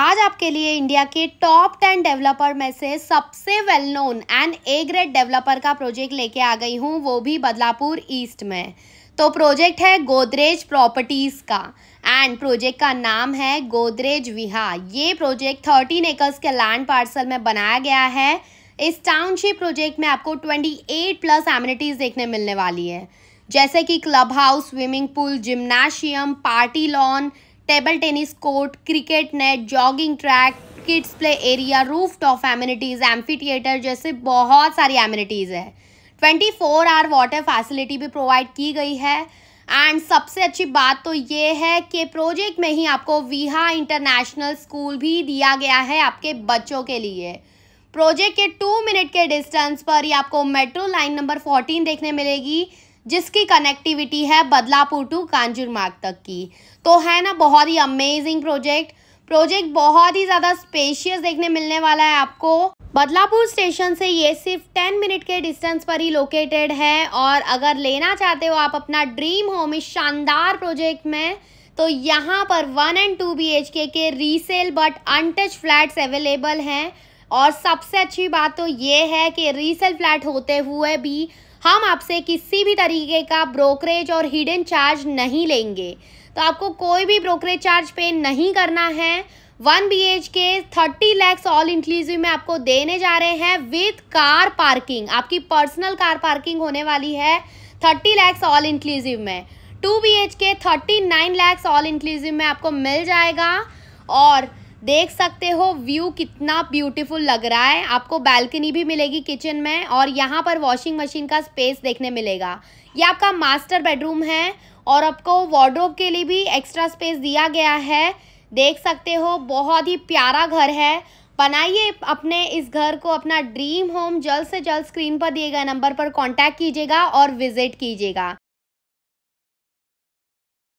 आज आपके लिए इंडिया के टॉप टेन डेवलपर में से सबसे well known and A grade developer का प्रोजेक्ट लेके आ गई हूँ वो भी बदलापुर ईस्ट में तो प्रोजेक्ट है गोदरेज प्रॉपर्टीज़ का एंड प्रोजेक्ट का नाम है गोदरेज विहा ये प्रोजेक्ट थर्टीन एकर्स के लैंड पार्सल में बनाया गया है इस टाउनशिप प्रोजेक्ट में आपको ट्वेंटी एट प्लस एमिनिटीज़ देखने मिलने वाली है जैसे कि clubhouse swimming pool gymnasium party lawn table tennis court cricket net jogging track kids play area rooftop amenities amphitheatre जैसे बहुत सारी एम्यूनिटीज़ है twenty four hour water facility भी प्रोवाइड की गई है एंड सबसे अच्छी बात तो ये है कि प्रोजेक्ट में ही आपको वीहा इंटरनेशनल स्कूल भी दिया गया है आपके बच्चों के लिए प्रोजेक्ट के टू मिनट के डिस्टेंस पर ही आपको मेट्रो लाइन नंबर फोर्टीन देखने मिलेगी जिसकी कनेक्टिविटी है बदलापुर टू मार्ग तक की तो है ना बहुत ही अमेजिंग प्रोजेक्ट प्रोजेक्ट बहुत ही ज़्यादा स्पेशियस देखने मिलने वाला है आपको बदलापुर स्टेशन से ये सिर्फ टेन मिनट के डिस्टेंस पर ही लोकेटेड है और अगर लेना चाहते हो आप अपना ड्रीम होम इस शानदार प्रोजेक्ट में तो यहाँ पर one and two B H K के resale but untouched flats available हैं और सबसे अच्छी बात तो ये है कि रीसेल फ्लैट होते हुए भी हम आपसे किसी भी तरीके का ब्रोकरेज और हिडन चार्ज नहीं लेंगे तो आपको कोई भी ब्रोकरेज चार्ज पे नहीं करना है one B H K thirty lakhs all inclusive में आपको देने जा रहे हैं विथ कार पार्किंग आपकी पर्सनल कार पार्किंग होने वाली है थर्टी लैक्स ऑल इंक्लूसिव में two B H K thirty nine lakhs all inclusive में आपको मिल जाएगा और देख सकते हो व्यू कितना ब्यूटीफुल लग रहा है आपको बैल्कनी भी मिलेगी किचन में और यहाँ पर वॉशिंग मशीन का स्पेस देखने मिलेगा ये आपका मास्टर बेडरूम है और आपको वार्ड्रोब के लिए भी एक्स्ट्रा स्पेस दिया गया है देख सकते हो बहुत ही प्यारा घर है बनाइए अपने इस घर को अपना ड्रीम होम जल्द से जल्द स्क्रीन पर दिए गए नंबर पर कॉन्टैक्ट कीजिएगा और विजिट कीजिएगा